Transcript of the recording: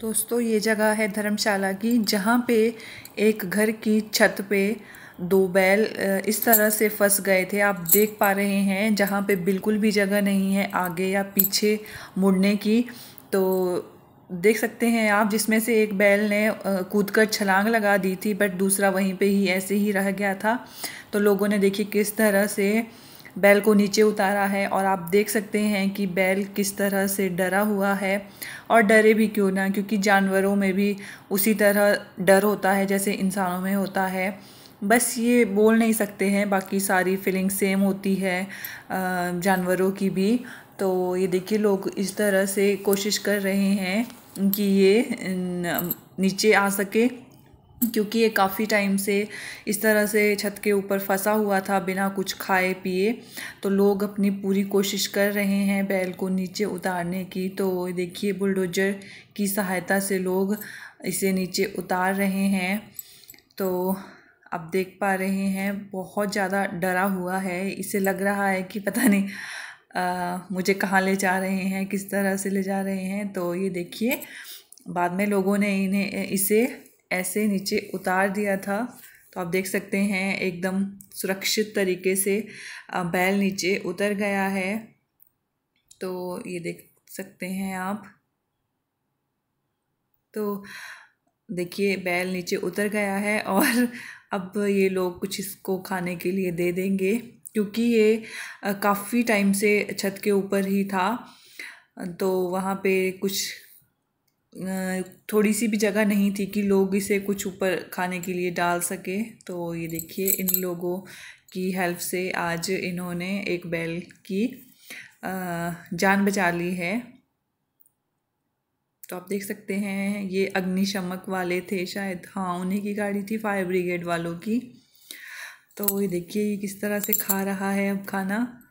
दोस्तों ये जगह है धर्मशाला की जहाँ पे एक घर की छत पे दो बैल इस तरह से फंस गए थे आप देख पा रहे हैं जहाँ पे बिल्कुल भी जगह नहीं है आगे या पीछे मुड़ने की तो देख सकते हैं आप जिसमें से एक बैल ने कूदकर छलांग लगा दी थी बट दूसरा वहीं पे ही ऐसे ही रह गया था तो लोगों ने देखिए किस तरह से बैल को नीचे उतारा है और आप देख सकते हैं कि बैल किस तरह से डरा हुआ है और डरे भी क्यों ना क्योंकि जानवरों में भी उसी तरह डर होता है जैसे इंसानों में होता है बस ये बोल नहीं सकते हैं बाकी सारी फीलिंग सेम होती है जानवरों की भी तो ये देखिए लोग इस तरह से कोशिश कर रहे हैं कि ये नीचे आ सके क्योंकि ये काफ़ी टाइम से इस तरह से छत के ऊपर फंसा हुआ था बिना कुछ खाए पिए तो लोग अपनी पूरी कोशिश कर रहे हैं बैल को नीचे उतारने की तो देखिए बुलडोजर की सहायता से लोग इसे नीचे उतार रहे हैं तो अब देख पा रहे हैं बहुत ज़्यादा डरा हुआ है इसे लग रहा है कि पता नहीं आ, मुझे कहाँ ले जा रहे हैं किस तरह से ले जा रहे हैं तो ये देखिए बाद में लोगों ने इन्हें इसे ऐसे नीचे उतार दिया था तो आप देख सकते हैं एकदम सुरक्षित तरीके से बैल नीचे उतर गया है तो ये देख सकते हैं आप तो देखिए बैल नीचे उतर गया है और अब ये लोग कुछ इसको खाने के लिए दे देंगे क्योंकि ये काफ़ी टाइम से छत के ऊपर ही था तो वहाँ पे कुछ थोड़ी सी भी जगह नहीं थी कि लोग इसे कुछ ऊपर खाने के लिए डाल सके तो ये देखिए इन लोगों की हेल्प से आज इन्होंने एक बैल की जान बचा ली है तो आप देख सकते हैं ये अग्निशमक वाले थे शायद हाँ उन्हीं की गाड़ी थी फायर ब्रिगेड वालों की तो ये देखिए ये किस तरह से खा रहा है अब खाना